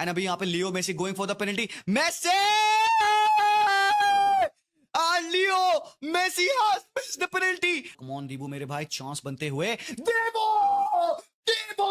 And अभी यहाँ पे Leo Messi going for the penalty Messi Leo Messi has the penalty come on Dibu मेरे भाई chance बनते हुए देवो देवो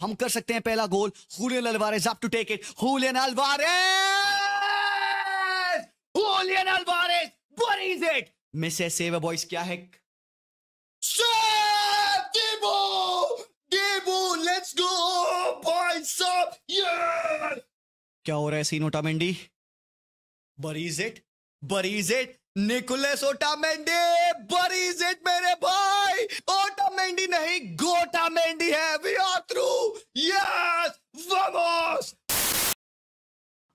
हम कर सकते हैं पहला goal Julian Alvarez up to take it Julian Alvarez Julian Alvarez what is it miss save a boys क्या है गिव गिव लेट्स गो क्या हो रहा है scene Otamendi buries it buries it Nicolas Otamendi buries it मेरे भाई Otamendi नहीं गोटामेंडी है वी आर थ्रू यस वामोस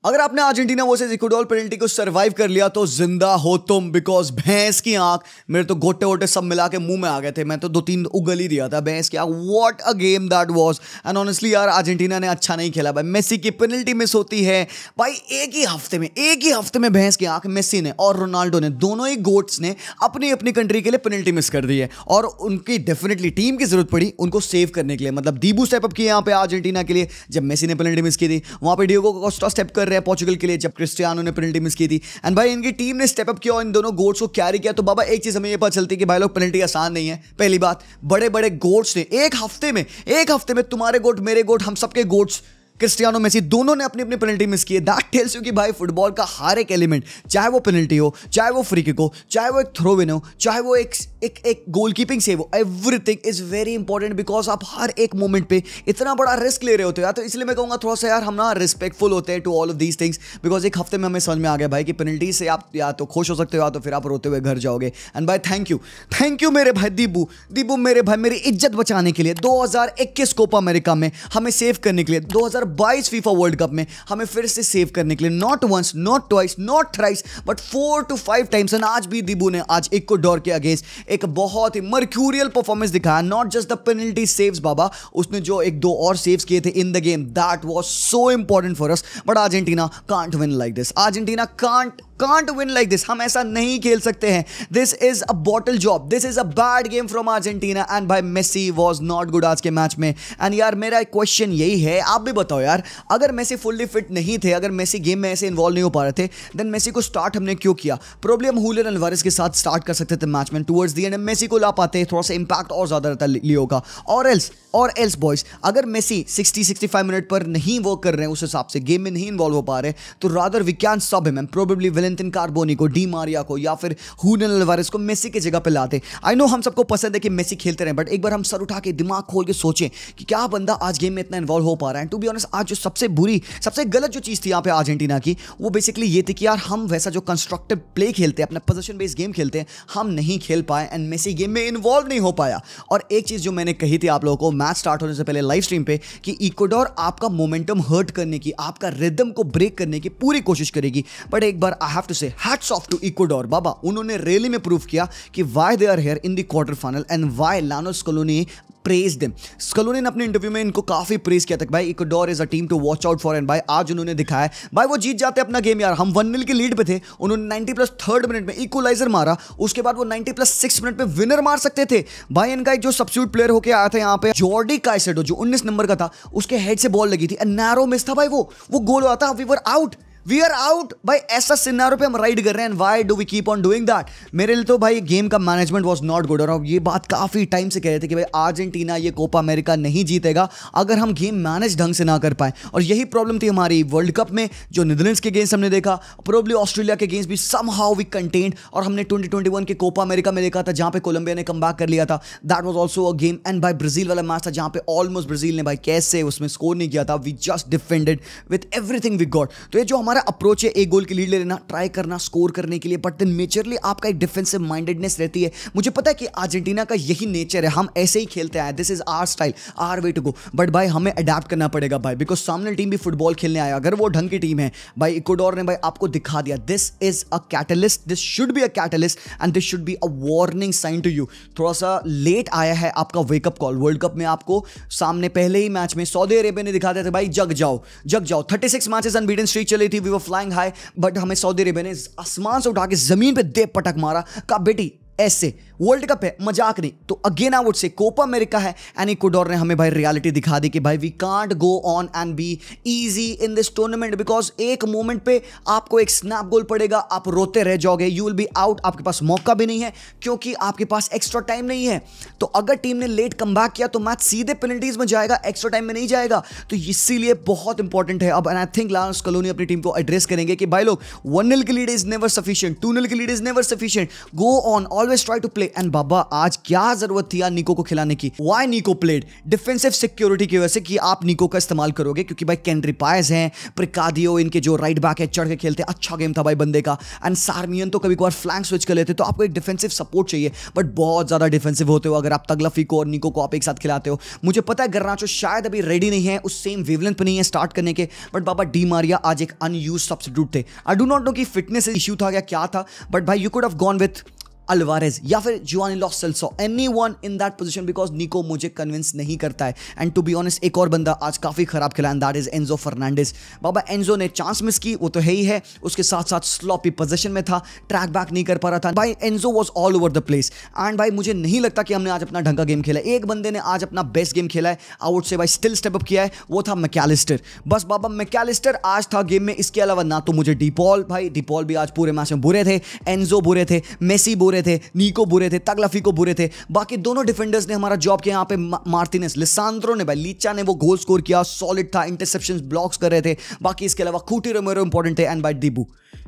अगर आपने अर्जेंटीना वर्सेस इक्वाडोर पेनल्टी को सरवाइव कर लिया तो जिंदा हो तुम बिकॉज भैंस की आंख मेरे तो गोटे वोटे सब मिला के मुंह में आ गए थे मैं तो दो तीन उगल ही दिया था भैंस की आंख what a game that was and honestly यार अर्जेंटीना ने अच्छा नहीं खेला भाई मेसी की पेनल्टी मिस होती है भाई एक ही हफ्ते में एक ही हफ्ते में भैंस की आंख मेसी ने और रोनाल्डो ने दोनों ही गोट्स ने अपनी अपनी कंट्री के लिए पेनल्टी मिस कर दी है और उनकी डेफिनेटली टीम की जरूरत पड़ी उनको सेव करने के लिए मतलब दीबू स्टेपअप किए यहाँ पे अर्जेंटीना के लिए जब मेसी ने पेनल्टी मिस की थी वहाँ पर डियोगो को स्टेप कर रहे रहे हैं पोर्चुगल के लिए जब क्रिस्टियानो ने पेनल्टी मिस की थी एंड भाई इनकी टीम ने स्टेप अप किया और इन दोनों गोल्स को कैरी किया तो बाबा एक चीज़ हमें यह पता चलती है कि भाई लोग पेनल्टी आसान नहीं है पहली बात बड़े बड़े गोट्स ने एक हफ्ते में एक हफ्ते में तुम्हारे गोट मेरे गोट हम सबके गोट्स क्रिस्टियानो मेसी दोनों ने अपनी अपनी पेनल्टी मिस किए दैट टेल्स यू कि भाई फुटबॉल का हर एक एलिमेंट चाहे वो पेनल्टी हो चाहे वो फ्री किक हो चाहे वो एक थ्रो विन हो चाहे वो एक एक एक गोल कीपिंग सेव हो everything is very important because आप हर एक मोमेंट पे इतना बड़ा रिस्क ले रहे होते हो या तो इसलिए मैं कहूँगा थोड़ा सा यार हम ना रिस्पेक्टफुल होते हैं to all of these things because एक हफ्ते में हमें समझ में आ गया भाई कि पेनल्टी से आप या तो खुश हो सकते हो या तो फिर आप रोते हुए घर जाओगे एंड भाई थैंक यू थैंक यू मेरे भाई दीपू दीपू मेरे भाई मेरी इज्जत बचाने के लिए दो हजार इक्कीस कोपा अमेरिका में हमें सेव करने के लिए दो हजार 2022 फीफा वर्ल्ड कप में हमें फिर से सेव करने के लिए not once not twice not thrice but four to five times and आज भी दिबू ने आज इक्वाडोर के अगेंस्ट एक बहुत ही मर्क्यूरियल परफॉर्मेंस दिखाया not just the penalty saves बाबा उसने जो एक दो और सेव्स किए थे in the game that was so important for us but Argentina can't win like this Argentina can't can't win like this हम ऐसा नहीं खेल सकते हैं this is a bottle job this is a bad game from Argentina and भाई Messi was not good आज के match में एंड यार मेरा क्वेश्चन यही है आप भी बताओ बताओ यार अगर मेसी फुल्ली फिट नहीं थे अगर मेसी गेम में ऐसे इन्वॉल्व नहीं हो पा रहे थे देन मेसी को स्टार्ट हमने क्यों किया प्रॉब्लम हुलियन अलवारिस के साथ स्टार्ट कर सकते थे मैच में टूवर्ड्स दी एंड मेसी को ला पाते थोड़ा सा इंपैक्ट और ज़्यादा रहता लियो का और एल्स और एल्स बॉयज अगर मेसी 60 65 मिनट पर नहीं वर्क कर रहे हैं उस हिसाब से गेम में नहीं इन्वॉल्व हो पा रहे तो rather we can sub him probably Valentin Carboni को डी मारिया को या फिर हुनन अलवारिस को मेसी की जगह पर लाते आई नो हम सबको पसंद है कि मेसी खेलते रहे बट एक बार हम सर उठा के दिमाग खोल के सोचें कि क्या बंदा आज गेम में इतना इन्वॉल्व हो पा रहा है टू बी ऑनेस्ट आज जो सबसे बुरी सबसे गलत जो चीज़ थी यहाँ पे अर्जेंटीना की वो बेसिकली ये थी कि यार हम वैसा जो कंस्ट्रक्टिव प्ले खेलते हैं अपना पोजिशन बेस्ड गेम खेलते हैं हम नहीं खेल पाए एंड मेसी गेम में इन्वॉल्व नहीं हो पाया और एक चीज़ जो मैंने कही थी आप लोगों को मैच स्टार्ट होने से पहले लाइव स्ट्रीम पे कि इक्वाडोर आपका मोमेंटम हर्ट करने की आपका रिदम को ब्रेक करने की पूरी कोशिश करेगी बट एक बार I have to say hats off to Ecuador बाबा उन्होंने रैली में प्रूव किया कि why they are here in the quarter final and why Lionel Scaloni praised them Scaloni ने अपने इंटरव्यू में इनको काफी प्रेज किया था भाई Ecuador is a team to watch out for and भाई आज उन्होंने दिखाया भाई वो जीत जाते अपना गेम यार हम वन मिल के लीड पे थे उन्होंने नाइनटी प्लस थर्ड मिनट में इक्वलाइजर मारा उसके बाद वो नाइनटी प्लस सिक्स मिनट में विनर मार सकते थे भाई इनका एक जो सब्सिट्यूट प्लेयर होकर आया था यहाँ पे जॉर्डी काइसेडो जो उन्नीस नंबर का था उसके हेड से बॉल लगी थी नैरो मिस था भाई वो वो गोल हुआ था we were out we are out भाई ऐसा सिनारो पे हम राइड कर रहे हैं why do we keep on doing that मेरे लिए तो भाई गेम का मैनेजमेंट वॉज नॉट गुड और ये बात काफ़ी टाइम से कह रहे थे कि भाई अर्जेंटीना ये कोपा अमेरिका नहीं जीतेगा अगर हम गेम मैनेज ढंग से ना कर पाए और यही प्रॉब्लम थी हमारी वर्ल्ड कप में जो नीदरलैंड्स के गेंस हमने देखा प्रोबली ऑस्ट्रेलिया के गेंस भी सम हाउ वी कंटेंट और हमने ट्वेंटी ट्वेंटी वन के कोपा अमेरिका में देखा था जहाँ पे कोलंबिया ने कम कर लिया था that was also a game and भाई ब्राजील वाला मैच था जहाँ पे ऑलमोस्ट ब्राजील ने भाई कैसे उसमें स्कोर नहीं किया था we just defended with everything we got तो ये जो हमारे हमारा अप्रोच है एक गोल की लीड ले लेना ट्राई करना स्कोर करने के लिए बट देन नेचरली आपका एक डिफेंसिव माइंडेडनेस रहती है मुझे पता है कि अर्जेंटीना का यही नेचर है हम ऐसे ही खेलते आए this is our style our way to go but भाई हमें अडेप्ट करना पड़ेगा भाई बिकॉज सामने टीम भी फुटबॉल खेलने आया अगर वो ढंग की टीम है भाई इक्वाडोर ने भाई आपको दिखा दिया this is a catalyst this should be a catalyst and this should be a warning sign to you थोड़ा सा लेट आया है आपका वेकअप कॉल वर्ल्ड कप में आपको सामने पहले ही मैच में सऊदी अरेबिया ने दिखा दिया था भाई जग जाओ जग जाओ thirty six matches unbeaten streak चली थी we were flying high but हमें सऊदी अरेबिया ने आसमान से उठा के ज़मीन पर दे पटक मारा कहा बेटी ऐसे वर्ल्ड कप है मजाक नहीं तो again I would say Copa America है एंड इक्वाडोर ने हमें भाई रियलिटी दिखा दी कि भाई we can't go on and be easy in this tournament because एक मोमेंट पे आपको एक स्नैप गोल पड़ेगा आप रोते रह जाओगे यू विल बी आउट आपके पास मौका भी नहीं है क्योंकि आपके पास एक्स्ट्रा टाइम नहीं है तो अगर टीम ने लेट कम किया तो मैच सीधे पेनल्टीज में जाएगा एक्स्ट्रा टाइम में नहीं जाएगा तो इसीलिए बहुत इंपॉर्टेंट है अब and I think Scaloni अपनी टीम को एड्रेस करेंगे कि भाई लोग वन नल की lead is never sufficient two nil की lead is never sufficient go on all always try to play and बाबा आज क्या जरूरत थी यार निको को खिलाने की वाई निको प्लेड डिफेंसिव सिक्योरिटी की वजह से कि आप निको का इस्तेमाल करोगे क्योंकि भाई कैंड्री पायस हैं प्रिकादियो इनके जो राइट बैक है चढ़ के खेलते अच्छा गेम था भाई बंदे का एंड सार्मियन तो कभी कभार फ्लैंक स्विच कर लेते तो आपको एक डिफेंसिव सपोर्ट चाहिए बट बहुत ज्यादा डिफेंसिव होते हो अगर आप तगलफी को और निको को आप एक साथ खिलाते हो मुझे पता है गर्राचो शायद अभी रेडी नहीं है उस सेम वेवलेंथ पर नहीं है स्टार्ट करने के बट बाबा डी मारिया आज एक अनयूज सब्सिट्यूट थे आई डू नॉट नो कि फिटनेस इश्यू था या क्या था बट भाई you could have gone with Alvarez या फिर Juani Lo Celso any one in that position because Nico मुझे कन्विंस नहीं करता है एंड टू बी ऑनेस्ट एक और बंदा आज काफ़ी खराब खेला and that is Enzo Fernandez बाबा एनजो ने चांस मिस की वो तो है ही है उसके साथ साथ स्लॉपी पोजिशन में था ट्रैक बैक नहीं कर पा रहा था भाई Enzo was all over the place and भाई मुझे नहीं लगता कि हमने आज अपना ढंग का गेम खेला एक बंदे ने आज अपना बेस्ट गेम खेला है आउट से भाई स्टिल स्टेप अप किया है वो था मैकेलिस्टर बस बाबा मैकेलिस्टर आज था गेम में इसके अलावा ना तो मुझे डिपॉल भाई डिपॉल भी आज पूरे मैच में बुरे थे एनजो बुरे थे मेसी बुरे बुरे थे नीको बुरे थे तगलफी को बुरे थे बाकी दोनों डिफेंडर्स ने हमारा जॉब किया यहाँ पे मार्टिनेस लिसांद्रो ने भाई लीचा ने वो गोल स्कोर किया सॉलिड था इंटरसेप्शन ब्लॉक्स कर रहे थे बाकी इसके अलावा खूटी रोमेरो इंपॉर्टेंट थे एंड बाई डिबू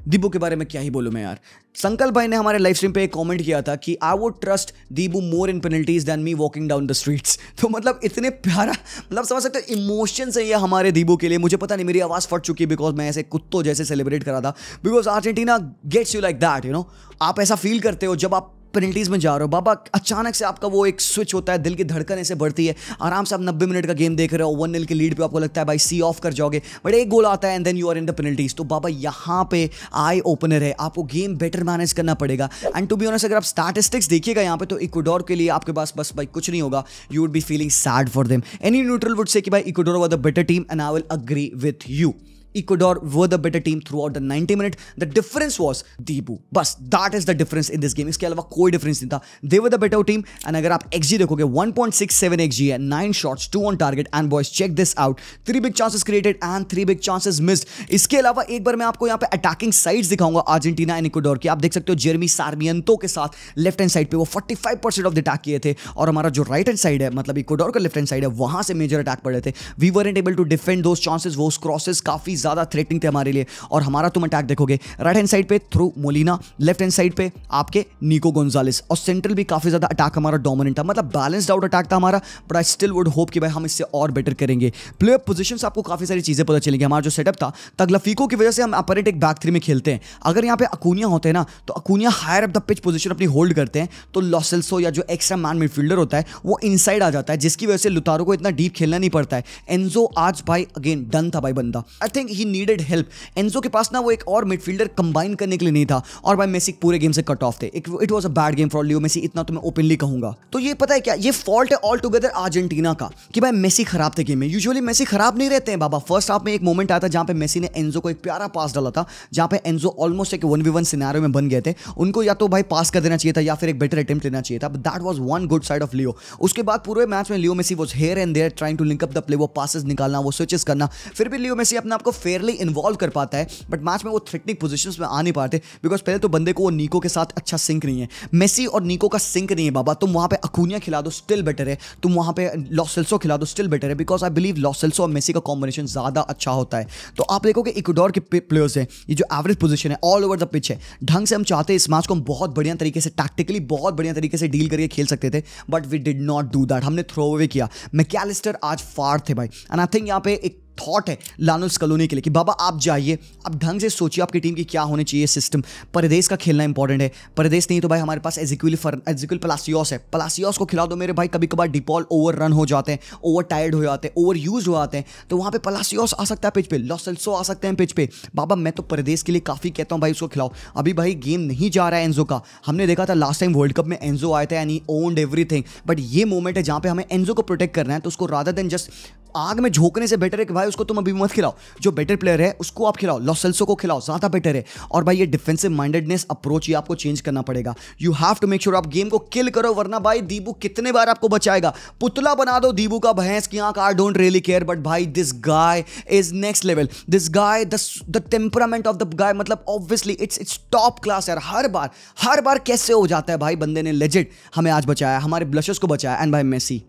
दीबू के बारे में क्या ही बोलूँ मैं यार संकल्प भाई ने हमारे लाइव स्ट्रीम पे एक कमेंट किया था कि I would trust Dibu more in penalties than me walking down the streets तो मतलब इतने प्यारा मतलब समझ सकते इमोशन से ये हमारे दीबू के लिए मुझे पता नहीं मेरी आवाज़ फट चुकी है बिकॉज मैं ऐसे कुत्तों जैसे सेलिब्रेट करा था because Argentina gets you like that you know आप ऐसा फील करते हो जब आप पेनल्टीज में जा रहे हो बाबा अचानक से आपका वो एक स्विच होता है दिल की धड़कन ऐसे बढ़ती है आराम से आप नब्बे मिनट का गेम देख रहे हो वन नील के लीड पे आपको लगता है भाई सी ऑफ कर जाओगे बट एक गोल आता है and then you are in the penalties तो बाबा यहाँ पे आई ओपनर है आपको गेम बेटर मैनेज करना पड़ेगा एंड टू बी ऑनेस्ट अगर आप स्टैटिस्टिक्स देखिएगा यहाँ पे तो इक्वाडोर के लिए आपके पास बस भाई कुछ नहीं होगा you would be feeling sad for them any neutral would say कि भाई Ecuador was the better team and I will agree with you Ecuador were the better team throughout the 90 minute. The difference was Dibu बस that is the difference in this game इसके अलावा कोई difference नहीं था they were the better team and अगर आप xG देखोगे 1.67 xG है nine shots two on target and boys check this out three big chances created and three big chances missed इसके अलावा एक बार मैं आपको यहाँ पे अटैकिंग साइड्स दिखाऊंगा अर्जेंटीना एंड इक्वाडोर की आप देख सकते हो जेरमी सार्मियंतो के साथ लेफ्ट हैंड साइड पे वो 45 परसेंट ऑफ द अटैक किए थे और हमारा जो राइट हैंड साइड है मतलब इक्वाडोर का लेफ्ट हैंड साइड है वहां से मेजर अटैक पड़े थे we weren't able to defend those chances वो क्रॉसेस काफी ज़्यादा थ्रेटनिंग थे हमारे लिए और हमारा तुम अटैक देखोगे राइट हैंड साइड पे through Molina left hand side पे आपके निको गोन्जालिस और सेंट्रल भी काफ़ी ज़्यादा अटैक हमारा डोमिनेंट था मतलब बैलेंस्ड आउट अटैक था हमारा but I still would hope कि भाई हम इससे और बेटर करेंगे प्लेयर पोजिशन आपको काफ़ी सारी चीज़ें पता चलेंगी हमारा जो सेटअप था तगलफीको की वजह से हम अपरेट एक बैक थ्री में खेलते हैं अगर यहाँ पे अकूनिया होते हैं ना तो Acuna higher up the pitch position अपनी होल्ड करते हैं तो लॉसल्सो या जो एक्स्ट्रा मैन मिडफील्डर होता है वो इनसाइड आ जाता है जिसकी वजह से लुतारो को इतना डीप खेलना नहीं पड़ता है एनजो आज भाई अगेन डन था भाई बंदा I think think he needed help Enzo के पास ना वो एक और मिडफील्डर कंबाइन करने के लिए नहीं था और भाई मेसी पूरे गेम से कट ऑफ थे it was a bad game for Leo Messi इतना तो मैं ओपनली कहूंगा तो ये पता है क्या ये फॉल्ट है ऑल टुगेदर अर्जेंटीना का कि भाई मेसी खराब थे गेम में यूजुअली मेसी खराब नहीं रहते हैं बाबा फर्स्ट हाफ में एक मोमेंट आया था जहां पे मेसी ने एनजो को एक प्यारा पास डाला था जहां पे एनजो ऑलमोस्ट एक वन वी वन सिनारियो में बन गए थे उनको या तो भाई पास कर देना चाहिए था या फिर एक बेटर अटेम्प्ट लेना चाहिए था but that was one good side of Leo उसके बाद पूरे मैच में Leo Messi was here and there trying to link up the play वो पासेज निकालना वो स्विचेस करना फिर भी लियो मेसी अपने आपको फेयरली इन्वॉल्व कर पाता है बट मैच में वो थ्रेटनिंग पोजिशन में आ नहीं पाते बिकॉज पहले तो बंदे को वो नीको के साथ अच्छा सिंक नहीं है मेसी और नीको का सिंक नहीं है बाबा तुम वहाँ पे अकूनिया खिला दो स्टिल बेटर है तुम वहाँ पे लॉसेल्सो खिला दो स्टिल बेटर है बिकॉज आई बिलीव लॉसल्सो और मेसी का कॉम्बिनेशन ज़्यादा अच्छा होता है तो आप देखोगे इकोडोर के प्लेयर्स हैं ये जो एवरेज पोजिशन है ऑल ओवर द पिच है ढंग से हम चाहते हैं इस मैच को हम बहुत बढ़िया तरीके से टैक्टिकली बहुत बढ़िया तरीके से डील करके खेल सकते थे but we did not do that हमने थ्रो अवे किया मैकेलिस्टर आज फार थे भाई एंड आई थिंक यहाँ पे एक थॉट है लानुस कलोनी के लिए कि बाबा आप जाइए आप ढंग से सोचिए आपकी टीम की क्या होने चाहिए सिस्टम परदेश का खेलना इंपॉर्टेंट है परदेश नहीं तो भाई हमारे पास एजिक्यूल फर एजिक्यूल प्लासियोस है प्लासियोस को खिला दो मेरे भाई कभी कभार डिपॉल ओवर रन हो जाते हैं ओवर टायर्ड हो जाते हैं ओवर यूज हो जाते हैं तो वहाँ पर प्लासियोस आ सकता है पिच पे लॉसल्सो आ सकते हैं पिच पे बाबा मैं तो परदेश के लिए काफ़ी कहता हूँ भाई उसको खिलाओ अभी भाई गेम नहीं जा रहा है एनजो का हमने देखा था लास्ट टाइम वर्ल्ड कप में एनजो आया था एनी ओन्ड एवरीथिंग बट ये मोमेंट है जहाँ पे हमें एनजो को प्रोटेक्ट करना है तो उसको राधा देन जस्ट आग में झोंकने से बेटर है कि भाई उसको तुम अभी मत खिलाओ जो बेटर प्लेयर है उसको आप खिलाओ लॉसल्सो को खिलाओ ज़्यादा बेटर है और भाई ये डिफेंसिव माइंडेडनेस अप्रोच ये आपको चेंज करना पड़ेगा you have to make sure आप गेम को किल करो वरना भाई दीबू कितने बार आपको बचाएगा पुतला बना दो दीबू का भैंस की आंख I don't really care but भाई this guy is next level this guy the temperament of the guy मतलब obviously it's it's top class यार हर बार हर बार कैसे हो जाता है भाई बंदे ने लेजेड हमें आज बचाया हमारे ब्लशेस को बचाया एंड भाई मेसी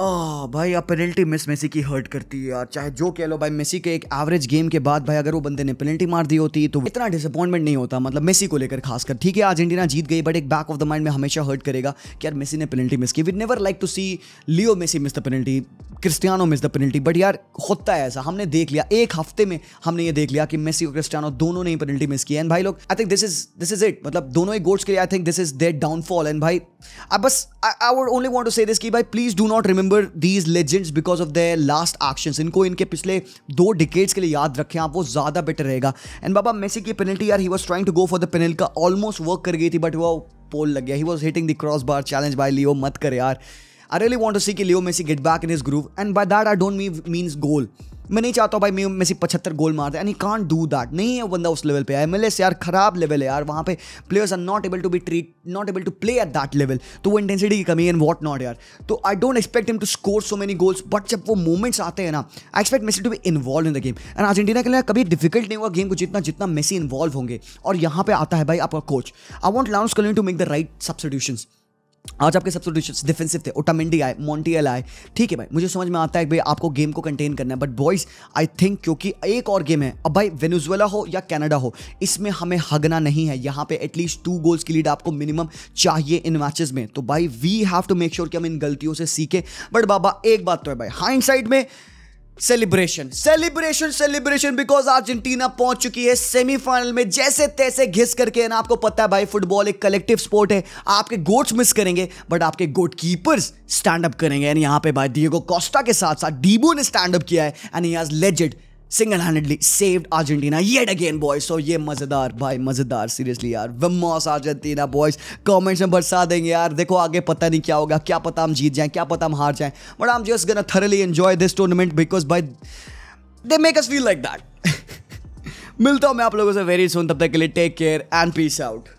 आ, भाई अब पेनल्टी मिस मेसी की हर्ट करती है यार चाहे जो कह लो भाई मेसी के एक एवरेज गेम के बाद भाई अगर वो बंदे ने पेनल्टी मार दी होती तो इतना डिसअपॉइंटमेंट नहीं होता मतलब मेसी को लेकर खासकर ठीक है अर्जेंटीना जीत गई बट एक बैक ऑफ द माइंड में हमेशा हर्ट करेगा कि यार मेसी ने पेनल्टी मिस की we'd never like to see Leo Messi miss the penalty Cristiano miss the penalty but यार होता है ऐसा हमने देख लिया एक हफ्ते में हमने ये देख लिया कि मेसी और क्रिस्टियानो दोनों ने ही पेनल्टी मिस की एंड भाई लोग I think this is this is it मतलब दोनों ही गोल्स के लिए I think this is their downfall and भाई अब बस I would only want to say this कि भाई please do not remember these legends because of their last action इनको इनके पिछले दो डिकेट्स के लिए याद रखें आप वो ज्यादा बेटर रहेगा एंड बाबा मेसी की पेनल्टी यार ही was trying to go for the Panenka almost work कर गई थी बट वो पोल लग गया he was hitting the cross bar challenge by Leo मत कर यार I really want to see कि Leo Messi get back in his groove and by that I don't me means goal मैं नहीं चाहता भाई मैं मेसी पचहत्तर गोल मार दे एंड ही डू दैट नहीं है बंदा उस लेवल पे एम एल यार खराब लेवल है यार वहाँ पे players are not able to be treat not able to play at that level तो वो इंटेंसिटी की कमी एंड वॉट नॉट यार तो I don't expect him to score so many goals but जब वो मोमेंट्स आते हैं ना I expect Messi to be involve in the game and Argentina के लिए कभी डिफिकल्ट नहीं हुआ गेम को जितना जितना मेसी इन्वॉल्व होंगे और यहाँ पे आता है भाई आपका कोच आई वॉन्ट लाउंस कलिंग to make the right substitution आज आपके सबसे डिफेंसिव थे ओटामेंडी आए मॉन्टियल आए ठीक है भाई मुझे समझ में आता है भाई आपको गेम को कंटेन करना है बट बॉयज आई थिंक क्योंकि एक और गेम है अब भाई वेनेजुएला हो या कनाडा हो इसमें हमें हगना नहीं है यहाँ पे एटलीस्ट टू गोल्स की लीड आपको मिनिमम चाहिए इन मैचेस में तो भाई we have to make sure कि हम इन गलतियों से सीखें बट बाबा एक बात तो है भाई हाइंड में celebration celebration celebration because Argentina पहुंच चुकी है सेमीफाइनल में जैसे तैसे घिस करके ना आपको पता है भाई फुटबॉल एक कलेक्टिव स्पोर्ट है आपके गोट्स मिस करेंगे बट आपके गोट कीपर्स स्टैंड अप करेंगे एंड यहाँ पे भाई डिएगो कोस्टा के साथ साथ डीबो ने स्टैंड अप किया है and he has legit single handedly saved Argentina yet again boys so ये मज़ेदार भाई मज़ेदार सीरियसली यार वमॉस अर्जेंटीना बॉयज कमेंट्स में बरसा देंगे यार देखो आगे पता नहीं क्या होगा क्या पता हम जीत जाएं क्या पता हम हार जाएं but I am just gonna thoroughly enjoy this tournament because भाई they make us feel like that मिलता हूं मैं आप लोगों से वेरी सुन तब तक के लिए take care and peace out